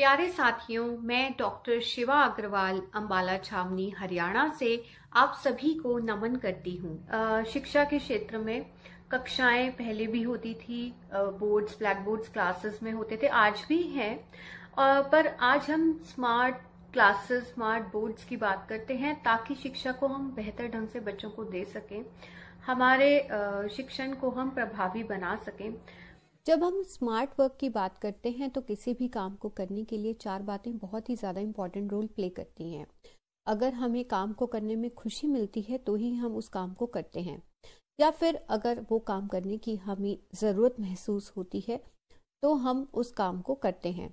प्यारे साथियों मैं डॉक्टर शिवा अग्रवाल अम्बाला छावनी हरियाणा से आप सभी को नमन करती हूँ शिक्षा के क्षेत्र में कक्षाएं पहले भी होती थी बोर्ड्स ब्लैक बोर्ड्स क्लासेस में होते थे आज भी हैं पर आज हम स्मार्ट क्लासेस स्मार्ट बोर्ड्स की बात करते हैं ताकि शिक्षा को हम बेहतर ढंग से बच्चों को दे सकें हमारे शिक्षण को हम प्रभावी बना सकें जब हम स्मार्ट वर्क की बात करते हैं तो किसी भी काम को करने के लिए चार बातें बहुत ही ज़्यादा इम्पॉर्टेंट रोल प्ले करती हैं अगर हमें काम को करने में खुशी मिलती है तो ही हम उस काम को करते हैं या फिर अगर वो काम करने की हमें ज़रूरत महसूस होती है तो हम उस काम को करते हैं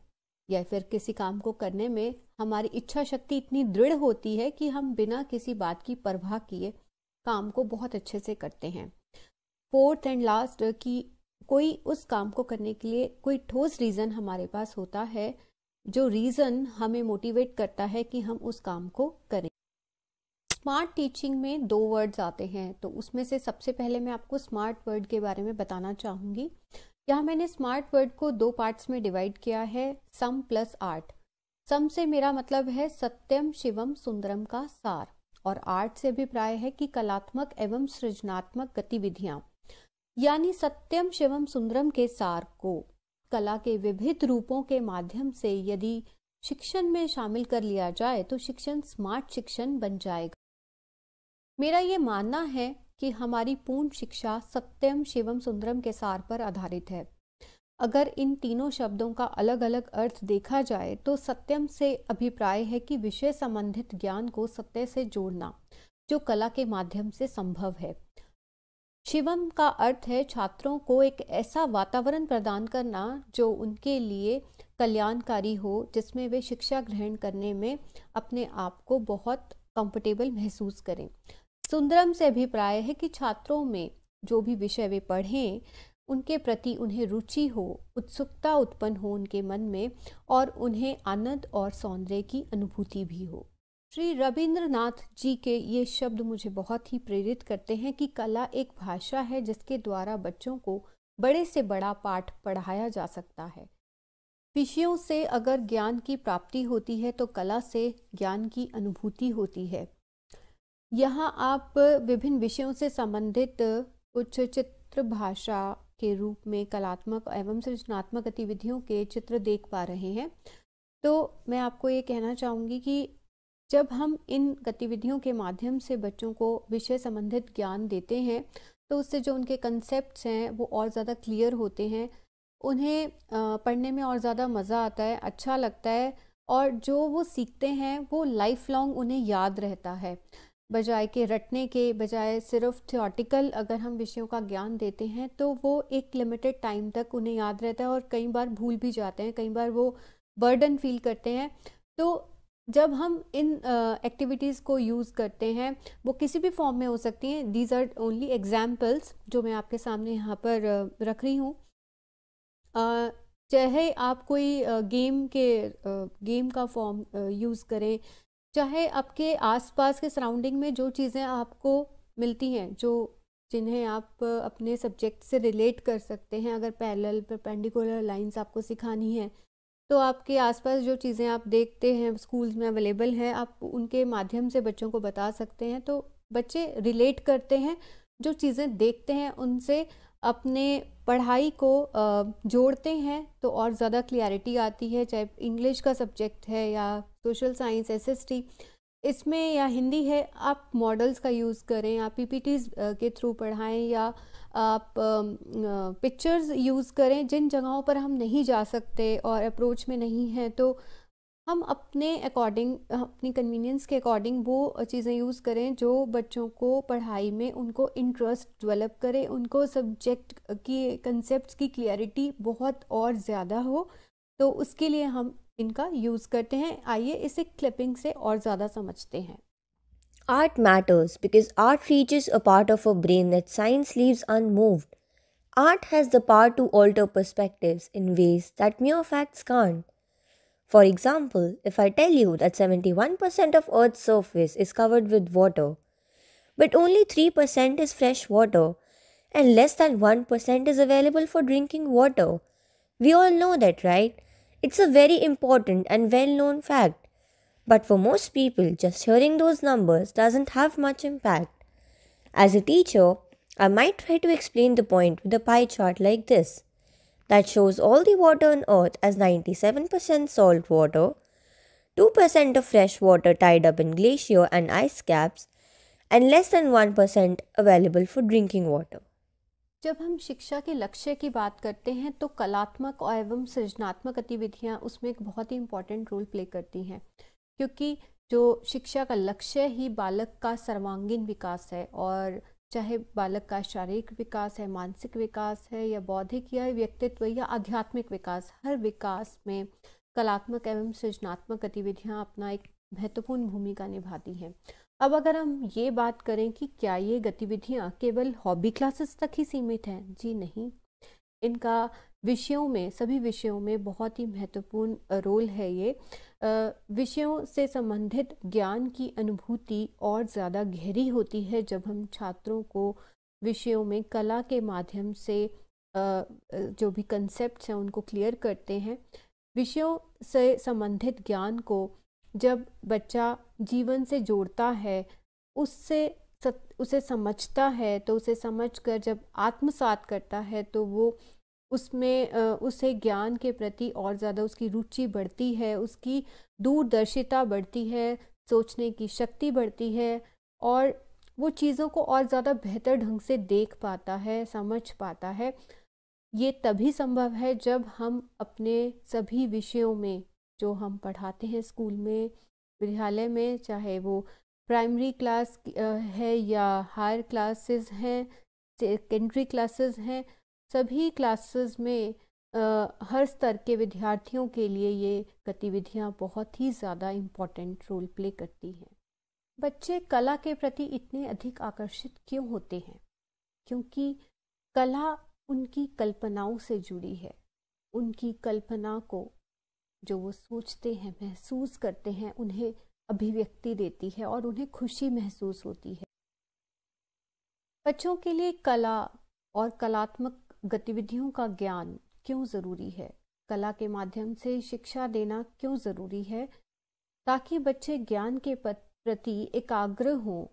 या फिर किसी काम को करने में हमारी इच्छा शक्ति इतनी दृढ़ होती है कि हम बिना किसी बात की परवाह किए काम को बहुत अच्छे से करते हैं फोर्थ एंड लास्ट की कोई उस काम को करने के लिए कोई ठोस रीज़न हमारे पास होता है जो रीज़न हमें मोटिवेट करता है कि हम उस काम को करें स्मार्ट टीचिंग में दो वर्ड्स आते हैं तो उसमें से सबसे पहले मैं आपको स्मार्ट वर्ड के बारे में बताना चाहूँगी यहाँ मैंने स्मार्ट वर्ड को दो पार्ट्स में डिवाइड किया है सम प्लस आर्ट सम से मेरा मतलब है सत्यम शिवम सुंदरम का सार और आर्ट से अभिप्राय है कि कलात्मक एवं सृजनात्मक गतिविधियां यानी सत्यम शिवम सुंदरम के सार को कला के विभिन्न रूपों के माध्यम से यदि शिक्षण में शामिल कर लिया जाए तो शिक्षण स्मार्ट शिक्षण बन जाएगा मेरा ये मानना है कि हमारी पूर्ण शिक्षा सत्यम शिवम सुंदरम के सार पर आधारित है अगर इन तीनों शब्दों का अलग अलग अर्थ देखा जाए तो सत्यम से अभिप्राय है कि विषय संबंधित ज्ञान को सत्य से जोड़ना जो कला के माध्यम से संभव है शिवम का अर्थ है छात्रों को एक ऐसा वातावरण प्रदान करना जो उनके लिए कल्याणकारी हो जिसमें वे शिक्षा ग्रहण करने में अपने आप को बहुत कंफर्टेबल महसूस करें सुंदरम से अभिप्राय है कि छात्रों में जो भी विषय वे पढ़ें उनके प्रति उन्हें रुचि हो उत्सुकता उत्पन्न हो उनके मन में और उन्हें आनंद और सौंदर्य की अनुभूति भी हो श्री रविंद्रनाथ जी के ये शब्द मुझे बहुत ही प्रेरित करते हैं कि कला एक भाषा है जिसके द्वारा बच्चों को बड़े से बड़ा पाठ पढ़ाया जा सकता है विषयों से अगर ज्ञान की प्राप्ति होती है तो कला से ज्ञान की अनुभूति होती है यहाँ आप विभिन्न विषयों से संबंधित कुछ चित्र भाषा के रूप में कलात्मक एवं सृजनात्मक गतिविधियों के चित्र देख पा रहे हैं तो मैं आपको ये कहना चाहूँगी कि जब हम इन गतिविधियों के माध्यम से बच्चों को विषय संबंधित ज्ञान देते हैं तो उससे जो उनके कंसेप्ट हैं वो और ज़्यादा क्लियर होते हैं उन्हें पढ़ने में और ज़्यादा मज़ा आता है अच्छा लगता है और जो वो सीखते हैं वो लाइफ लॉन्ग उन्हें याद रहता है बजाय के रटने के बजाय सिर्फ थियोटिकल अगर हम विषयों का ज्ञान देते हैं तो वो एक लिमिटेड टाइम तक उन्हें याद रहता है और कई बार भूल भी जाते हैं कई बार वो बर्डन फील करते हैं तो जब हम इन एक्टिविटीज़ uh, को यूज़ करते हैं वो किसी भी फॉर्म में हो सकती हैं दीज आर ओनली एग्जाम्पल्स जो मैं आपके सामने यहाँ पर uh, रख रही हूँ uh, चाहे आप कोई गेम के गेम का फॉर्म यूज़ करें चाहे आपके आसपास के सराउंडिंग में जो चीज़ें आपको मिलती हैं जो जिन्हें आप अपने सब्जेक्ट से रिलेट कर सकते हैं अगर पैरेलल परपेंडिकुलर लाइंस आपको सिखानी है तो आपके आसपास जो चीज़ें आप देखते हैं स्कूल्स में अवेलेबल हैं आप उनके माध्यम से बच्चों को बता सकते हैं तो बच्चे रिलेट करते हैं जो चीज़ें देखते हैं उनसे अपने पढ़ाई को जोड़ते हैं तो और ज़्यादा क्लियरिटी आती है चाहे इंग्लिश का सब्जेक्ट है या सोशल साइंस एसएसटी इसमें या हिंदी है आप मॉडल्स का यूज़ करें आप पीपीटीज के थ्रू पढ़ाएं या आप पिक्चर्स यूज़ करें जिन जगहों पर हम नहीं जा सकते और अप्रोच में नहीं हैं तो हम अपने अकॉर्डिंग अपनी कन्वीनियंस के अकॉर्डिंग वो चीज़ें यूज़ करें जो बच्चों को पढ़ाई में उनको इंटरेस्ट डेवलप करें उनको सब्जेक्ट की कंसेप्ट की क्लियरिटी बहुत और ज़्यादा हो तो उसके लिए हम इनका यूज़ करते हैं आइए इसे क्लिपिंग से और ज़्यादा समझते हैं Art matters because art reaches a part of our brain that science leaves unmoved. Art has the power to alter perspectives in ways that mere facts can't. For example, if I tell you that 71% of Earth's surface is covered with water, but only 3% is fresh water, and less than 1% is available for drinking water, we all know that, right? It's a very important and well known fact. But for most people, just hearing those numbers doesn't have much impact. As a teacher, I might try to explain the point with a pie chart like this that shows all the water on earth as 97% salt water, 2% of fresh water tied up in glacier and ice caps, and less than 1% available for drinking water. जब हम शिक्षा के लक्ष्य की बात करते हैं तो कलात्मक एवं सृजनात्मक गतिविधियाँ उसमें एक बहुत ही इम्पॉर्टेंट रोल प्ले करती हैं क्योंकि जो शिक्षा का लक्ष्य ही बालक का सर्वांगीण विकास है और चाहे बालक का शारीरिक विकास है मानसिक विकास है या बौद्धिक या व्यक्तित्व या आध्यात्मिक विकास हर विकास में कलात्मक एवं सृजनात्मक गतिविधियाँ अपना एक महत्वपूर्ण भूमिका निभाती हैं अब अगर हम ये बात करें कि क्या ये गतिविधियाँ केवल हॉबी क्लासेस तक ही सीमित हैं जी नहीं इनका विषयों में सभी विषयों में बहुत ही महत्वपूर्ण रोल है ये विषयों से संबंधित ज्ञान की अनुभूति और ज़्यादा गहरी होती है जब हम छात्रों को विषयों में कला के माध्यम से जो भी कंसेप्ट हैं उनको क्लियर करते हैं विषयों से संबंधित ज्ञान को जब बच्चा जीवन से जोड़ता है उससे उसे समझता है तो उसे समझकर जब आत्मसात करता है तो वो उसमें उसे ज्ञान के प्रति और ज़्यादा उसकी रुचि बढ़ती है उसकी दूरदर्शिता बढ़ती है सोचने की शक्ति बढ़ती है और वो चीज़ों को और ज़्यादा बेहतर ढंग से देख पाता है समझ पाता है ये तभी संभव है जब हम अपने सभी विषयों में जो हम पढ़ाते हैं स्कूल में विद्यालय में चाहे वो प्राइमरी क्लास है या हायर क्लासेस हैं सेकेंडरी क्लासेस हैं सभी क्लासेस में आ, हर स्तर के विद्यार्थियों के लिए ये गतिविधियाँ बहुत ही ज़्यादा इम्पॉर्टेंट रोल प्ले करती हैं बच्चे कला के प्रति इतने अधिक आकर्षित क्यों होते हैं क्योंकि कला उनकी कल्पनाओं से जुड़ी है उनकी कल्पना को जो वो सोचते हैं महसूस करते हैं उन्हें अभिव्यक्ति देती है और उन्हें खुशी महसूस होती है बच्चों के लिए कला और कलात्मक गतिविधियों का ज्ञान क्यों ज़रूरी है कला के माध्यम से शिक्षा देना क्यों ज़रूरी है ताकि बच्चे ज्ञान के प्रति एकाग्र हों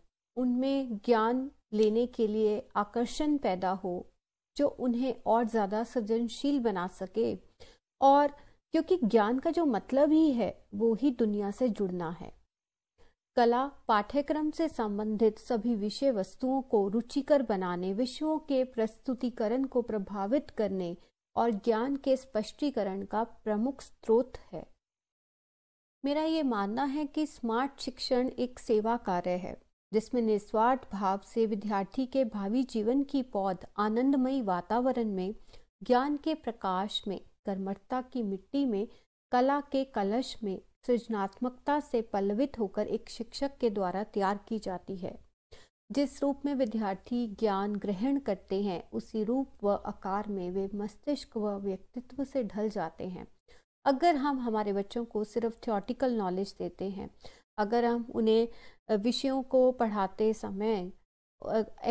उनमें ज्ञान लेने के लिए आकर्षण पैदा हो जो उन्हें और ज़्यादा सृजनशील बना सके और क्योंकि ज्ञान का जो मतलब ही है वो ही दुनिया से जुड़ना है कला पाठ्यक्रम से संबंधित सभी विषय वस्तुओं को रुचिकर बनाने विषयों के प्रस्तुतिकरण को प्रभावित करने और ज्ञान के स्पष्टीकरण का प्रमुख स्रोत है मेरा ये मानना है कि स्मार्ट शिक्षण एक सेवा कार्य है जिसमें निस्वार्थ भाव से विद्यार्थी के भावी जीवन की पौध आनंदमयी वातावरण में ज्ञान के प्रकाश में कर्मठता की मिट्टी में कला के कलश में सृजनात्मकता से पल्लवित होकर एक शिक्षक के द्वारा तैयार की जाती है जिस रूप में विद्यार्थी ज्ञान ग्रहण करते हैं उसी रूप व आकार में वे मस्तिष्क व व्यक्तित्व से ढल जाते हैं अगर हम हमारे बच्चों को सिर्फ थियोटिकल नॉलेज देते हैं अगर हम उन्हें विषयों को पढ़ाते समय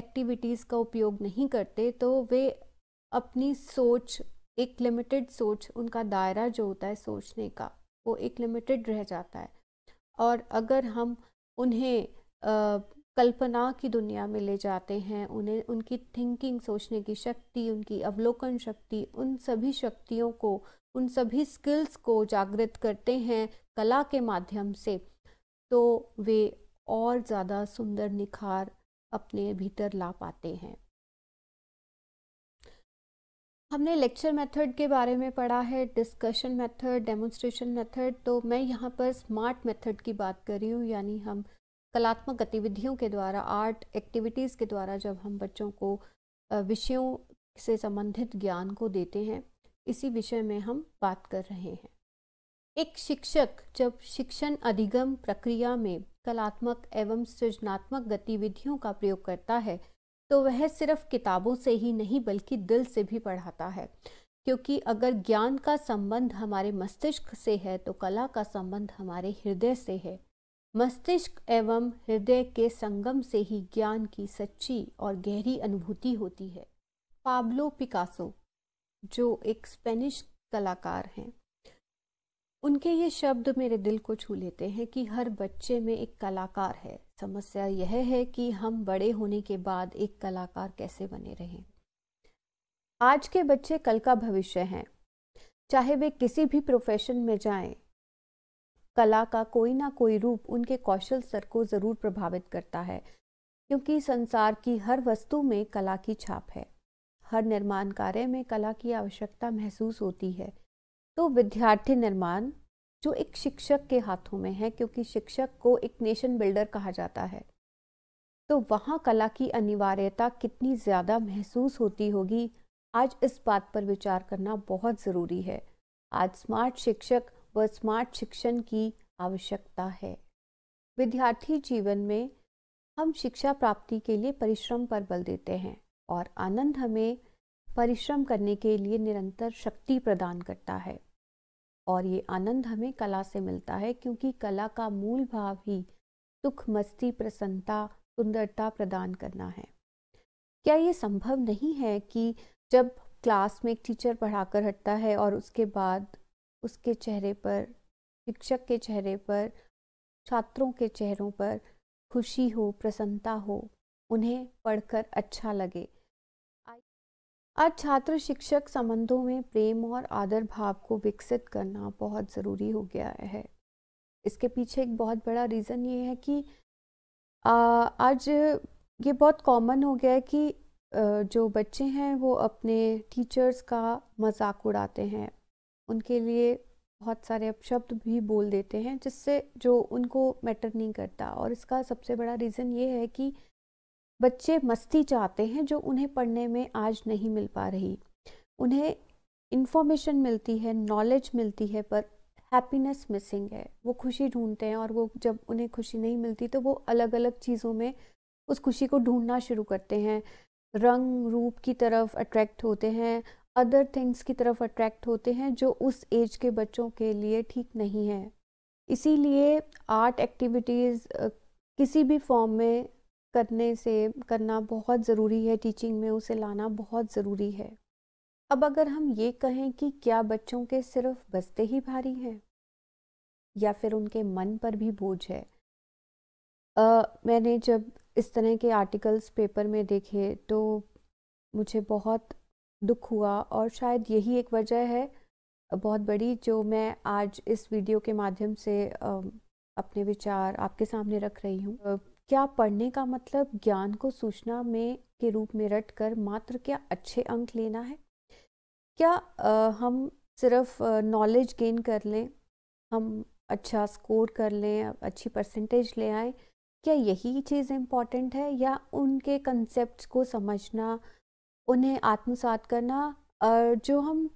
एक्टिविटीज़ का उपयोग नहीं करते तो वे अपनी सोच एक लिमिटेड सोच उनका दायरा जो होता है सोचने का वो एक लिमिटेड रह जाता है और अगर हम उन्हें आ, कल्पना की दुनिया में ले जाते हैं उन्हें उनकी थिंकिंग सोचने की शक्ति उनकी अवलोकन शक्ति उन सभी शक्तियों को उन सभी स्किल्स को जागृत करते हैं कला के माध्यम से तो वे और ज़्यादा सुंदर निखार अपने भीतर ला पाते हैं हमने लेक्चर मेथड के बारे में पढ़ा है डिस्कशन मेथड डेमोन्स्ट्रेशन मेथड तो मैं यहाँ पर स्मार्ट मेथड की बात कर रही हूँ यानी हम कलात्मक गतिविधियों के द्वारा आर्ट एक्टिविटीज़ के द्वारा जब हम बच्चों को विषयों से संबंधित ज्ञान को देते हैं इसी विषय में हम बात कर रहे हैं एक शिक्षक जब शिक्षण अधिगम प्रक्रिया में कलात्मक एवं सृजनात्मक गतिविधियों का प्रयोग करता है तो वह सिर्फ किताबों से ही नहीं बल्कि दिल से भी पढ़ाता है क्योंकि अगर ज्ञान का संबंध हमारे मस्तिष्क से है तो कला का संबंध हमारे हृदय से है मस्तिष्क एवं हृदय के संगम से ही ज्ञान की सच्ची और गहरी अनुभूति होती है पाब्लो पिकासो जो एक स्पेनिश कलाकार हैं उनके ये शब्द मेरे दिल को छू लेते हैं कि हर बच्चे में एक कलाकार है समस्या यह है कि हम बड़े होने के बाद एक कलाकार कैसे बने रहें आज के बच्चे कल का भविष्य हैं चाहे वे किसी भी प्रोफेशन में जाएं, कला का कोई ना कोई रूप उनके कौशल स्तर को ज़रूर प्रभावित करता है क्योंकि संसार की हर वस्तु में कला की छाप है हर निर्माण कार्य में कला की आवश्यकता महसूस होती है तो विद्यार्थी निर्माण जो एक शिक्षक के हाथों में है क्योंकि शिक्षक को एक नेशन बिल्डर कहा जाता है तो वहाँ कला की अनिवार्यता कितनी ज़्यादा महसूस होती होगी आज इस बात पर विचार करना बहुत ज़रूरी है आज स्मार्ट शिक्षक व स्मार्ट शिक्षण की आवश्यकता है विद्यार्थी जीवन में हम शिक्षा प्राप्ति के लिए परिश्रम पर बल देते हैं और आनंद हमें परिश्रम करने के लिए निरंतर शक्ति प्रदान करता है और ये आनंद हमें कला से मिलता है क्योंकि कला का मूल भाव ही सुख मस्ती प्रसन्नता सुंदरता प्रदान करना है क्या ये संभव नहीं है कि जब क्लास में एक टीचर पढ़ाकर हटता है और उसके बाद उसके चेहरे पर शिक्षक के चेहरे पर छात्रों के चेहरों पर खुशी हो प्रसन्नता हो उन्हें पढ़कर अच्छा लगे आज छात्र शिक्षक संबंधों में प्रेम और आदर भाव को विकसित करना बहुत ज़रूरी हो गया है इसके पीछे एक बहुत बड़ा रीज़न ये है कि आ, आज ये बहुत कॉमन हो गया है कि जो बच्चे हैं वो अपने टीचर्स का मजाक उड़ाते हैं उनके लिए बहुत सारे अपशब्द भी बोल देते हैं जिससे जो उनको मैटर नहीं करता और इसका सबसे बड़ा रीज़न ये है कि बच्चे मस्ती चाहते हैं जो उन्हें पढ़ने में आज नहीं मिल पा रही उन्हें इन्फॉर्मेशन मिलती है नॉलेज मिलती है पर हैप्पीनेस मिसिंग है वो खुशी ढूंढते हैं और वो जब उन्हें खुशी नहीं मिलती तो वो अलग अलग चीज़ों में उस खुशी को ढूंढना शुरू करते हैं रंग रूप की तरफ अट्रैक्ट होते हैं अदर थिंग्स की तरफ अट्रैक्ट होते हैं जो उस एज के बच्चों के लिए ठीक नहीं है इसीलिए आर्ट एक्टिविटीज़ किसी भी फॉर्म में करने से करना बहुत ज़रूरी है टीचिंग में उसे लाना बहुत ज़रूरी है अब अगर हम ये कहें कि क्या बच्चों के सिर्फ बस्ते ही भारी हैं या फिर उनके मन पर भी बोझ है आ, मैंने जब इस तरह के आर्टिकल्स पेपर में देखे तो मुझे बहुत दुख हुआ और शायद यही एक वजह है बहुत बड़ी जो मैं आज इस वीडियो के माध्यम से अपने विचार आपके सामने रख रही हूँ क्या पढ़ने का मतलब ज्ञान को सूचना में के रूप में रट कर मात्र क्या अच्छे अंक लेना है क्या आ, हम सिर्फ नॉलेज गेन कर लें हम अच्छा स्कोर कर लें अच्छी परसेंटेज ले आए क्या यही चीज़ इम्पॉर्टेंट है या उनके कंसेप्ट को समझना उन्हें आत्मसात करना और जो हम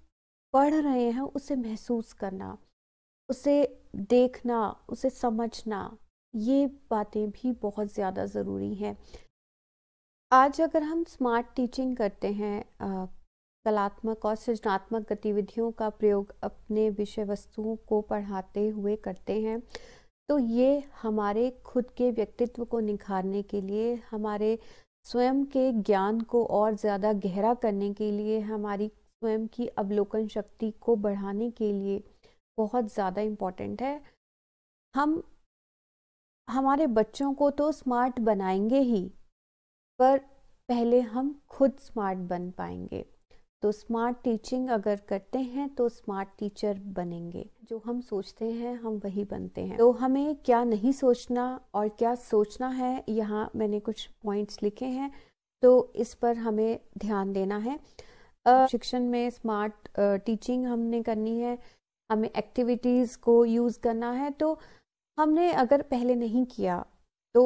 पढ़ रहे हैं उसे महसूस करना उसे देखना उसे समझना ये बातें भी बहुत ज़्यादा ज़रूरी हैं आज अगर हम स्मार्ट टीचिंग करते हैं कलात्मक और सृजनात्मक गतिविधियों का प्रयोग अपने विषय वस्तुओं को पढ़ाते हुए करते हैं तो ये हमारे खुद के व्यक्तित्व को निखारने के लिए हमारे स्वयं के ज्ञान को और ज़्यादा गहरा करने के लिए हमारी स्वयं की अवलोकन शक्ति को बढ़ाने के लिए बहुत ज़्यादा इम्पॉर्टेंट है हम हमारे बच्चों को तो स्मार्ट बनाएंगे ही पर पहले हम खुद स्मार्ट बन पाएंगे तो स्मार्ट टीचिंग अगर करते हैं तो स्मार्ट टीचर बनेंगे जो हम सोचते हैं हम वही बनते हैं तो हमें क्या नहीं सोचना और क्या सोचना है यहाँ मैंने कुछ पॉइंट्स लिखे हैं तो इस पर हमें ध्यान देना है शिक्षण में स्मार्ट टीचिंग हमने करनी है हमें एक्टिविटीज़ को यूज़ करना है तो हमने अगर पहले नहीं किया तो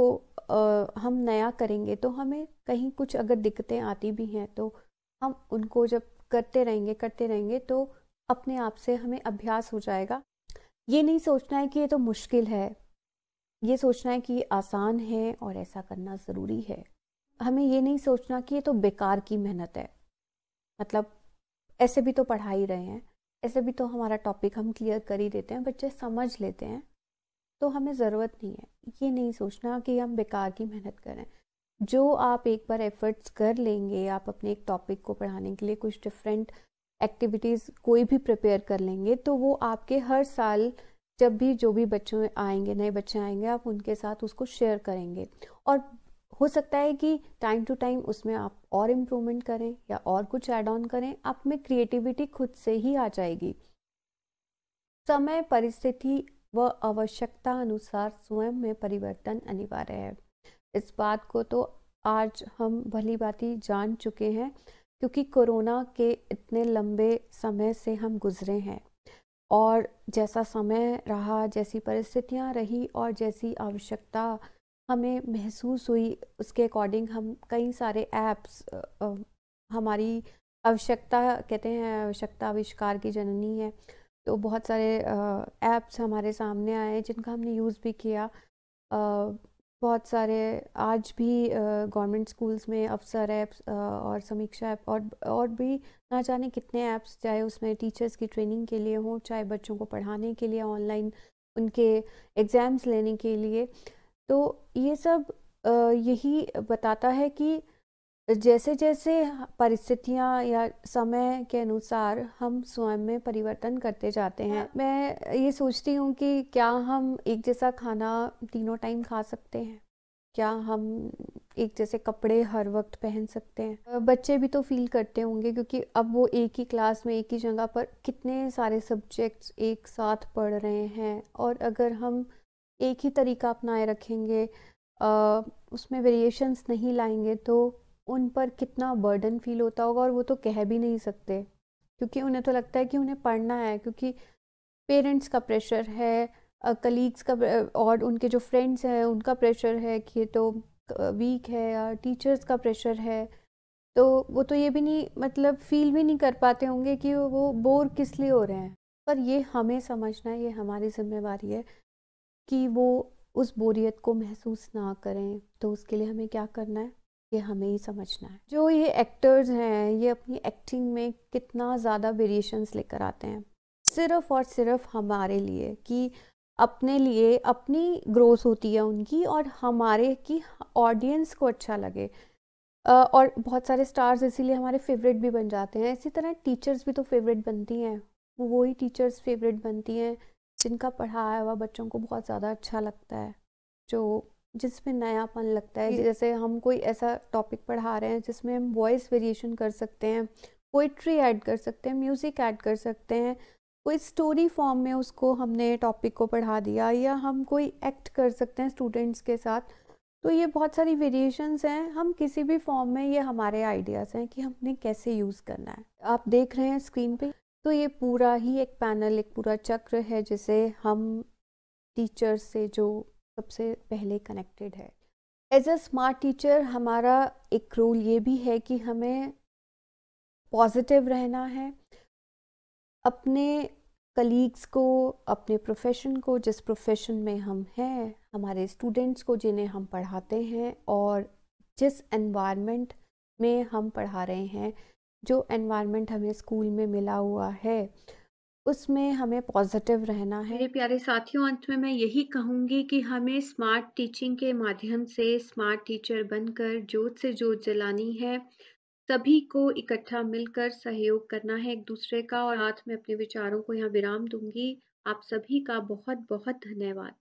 आ, हम नया करेंगे तो हमें कहीं कुछ अगर दिक्कतें आती भी हैं तो हम उनको जब करते रहेंगे करते रहेंगे तो अपने आप से हमें अभ्यास हो जाएगा ये नहीं सोचना है कि ये तो मुश्किल है ये सोचना है कि ये आसान है और ऐसा करना ज़रूरी है हमें ये नहीं सोचना कि ये तो बेकार की मेहनत है मतलब ऐसे भी तो पढ़ा ही रहे हैं ऐसे भी तो हमारा टॉपिक हम क्लियर कर ही देते हैं बच्चे समझ लेते हैं तो हमें ज़रूरत नहीं है ये नहीं सोचना कि हम बेकार की मेहनत करें जो आप एक बार एफर्ट्स कर लेंगे आप अपने एक टॉपिक को पढ़ाने के लिए कुछ डिफरेंट एक्टिविटीज़ कोई भी प्रिपेयर कर लेंगे तो वो आपके हर साल जब भी जो भी बच्चों आएंगे नए बच्चे आएंगे आप उनके साथ उसको शेयर करेंगे और हो सकता है कि टाइम टू टाइम उसमें आप और इम्प्रूवमेंट करें या और कुछ ऐड ऑन करें आप में क्रिएटिविटी खुद से ही आ जाएगी समय परिस्थिति व आवश्यकता अनुसार स्वयं में परिवर्तन अनिवार्य है इस बात को तो आज हम भली ही जान चुके हैं क्योंकि कोरोना के इतने लंबे समय से हम गुजरे हैं और जैसा समय रहा जैसी परिस्थितियां रही और जैसी आवश्यकता हमें महसूस हुई उसके अकॉर्डिंग हम कई सारे ऐप्स हमारी आवश्यकता कहते हैं आवश्यकता आविष्कार की जननी है तो बहुत सारे ऐप्स हमारे सामने आए जिनका हमने यूज़ भी किया बहुत सारे आज भी गवर्नमेंट स्कूल्स में अफसर ऐप्स और समीक्षा ऐप और और भी ना जाने कितने ऐप्स चाहे उसमें टीचर्स की ट्रेनिंग के लिए हों चाहे बच्चों को पढ़ाने के लिए ऑनलाइन उनके एग्ज़ाम्स लेने के लिए तो ये सब यही बताता है कि जैसे जैसे परिस्थितियाँ या समय के अनुसार हम स्वयं में परिवर्तन करते जाते हैं हाँ। मैं ये सोचती हूँ कि क्या हम एक जैसा खाना तीनों टाइम खा सकते हैं क्या हम एक जैसे कपड़े हर वक्त पहन सकते हैं बच्चे भी तो फील करते होंगे क्योंकि अब वो एक ही क्लास में एक ही जगह पर कितने सारे सब्जेक्ट्स एक साथ पढ़ रहे हैं और अगर हम एक ही तरीका अपनाए रखेंगे उसमें वेरिएशंस नहीं लाएंगे तो उन पर कितना बर्डन फील होता होगा और वो तो कह भी नहीं सकते क्योंकि उन्हें तो लगता है कि उन्हें पढ़ना है क्योंकि पेरेंट्स का प्रेशर है कलीग्स का और उनके जो फ्रेंड्स हैं उनका प्रेशर है कि ये तो वीक है या टीचर्स का प्रेशर है तो वो तो ये भी नहीं मतलब फील भी नहीं कर पाते होंगे कि वो बोर किस लिए हो रहे हैं पर ये हमें समझना है ये हमारी जिम्मेवारी है कि वो उस बोरियत को महसूस ना करें तो उसके लिए हमें क्या करना है ये हमें ही समझना है जो ये एक्टर्स हैं ये अपनी एक्टिंग में कितना ज़्यादा वेरिएशंस लेकर आते हैं सिर्फ और सिर्फ हमारे लिए कि अपने लिए अपनी ग्रोथ होती है उनकी और हमारे की ऑडियंस को अच्छा लगे और बहुत सारे स्टार्स इसीलिए हमारे फेवरेट भी बन जाते हैं इसी तरह टीचर्स भी तो फेवरेट बनती हैं वही टीचर्स फेवरेट बनती हैं जिनका पढ़ाया हुआ बच्चों को बहुत ज़्यादा अच्छा लगता है जो जिसमें नयापन लगता है जैसे हम कोई ऐसा टॉपिक पढ़ा रहे हैं जिसमें हम वॉइस वेरिएशन कर सकते हैं पोइट्री ऐड कर सकते हैं म्यूज़िक ऐड कर सकते हैं कोई स्टोरी फॉर्म में उसको हमने टॉपिक को पढ़ा दिया या हम कोई एक्ट कर सकते हैं स्टूडेंट्स के साथ तो ये बहुत सारी वेरिएशंस हैं हम किसी भी फॉर्म में ये हमारे आइडियाज़ हैं कि हमने कैसे यूज़ करना है आप देख रहे हैं स्क्रीन पे तो ये पूरा ही एक पैनल एक पूरा चक्र है जिसे हम टीचर्स से जो सबसे पहले कनेक्टेड है एज अ स्मार्ट टीचर हमारा एक रोल ये भी है कि हमें पॉजिटिव रहना है अपने कलीग्स को अपने प्रोफेशन को जिस प्रोफेशन में हम हैं हमारे स्टूडेंट्स को जिन्हें हम पढ़ाते हैं और जिस एनवायरनमेंट में हम पढ़ा रहे हैं जो एनवायरनमेंट हमें स्कूल में मिला हुआ है उसमें हमें पॉजिटिव रहना है मेरे प्यारे साथियों अंत में मैं यही कहूंगी कि हमें स्मार्ट टीचिंग के माध्यम से स्मार्ट टीचर बनकर जोत से जोत जलानी है सभी को इकट्ठा मिलकर सहयोग करना है एक दूसरे का और हाथ में अपने विचारों को यहाँ विराम दूंगी आप सभी का बहुत बहुत धन्यवाद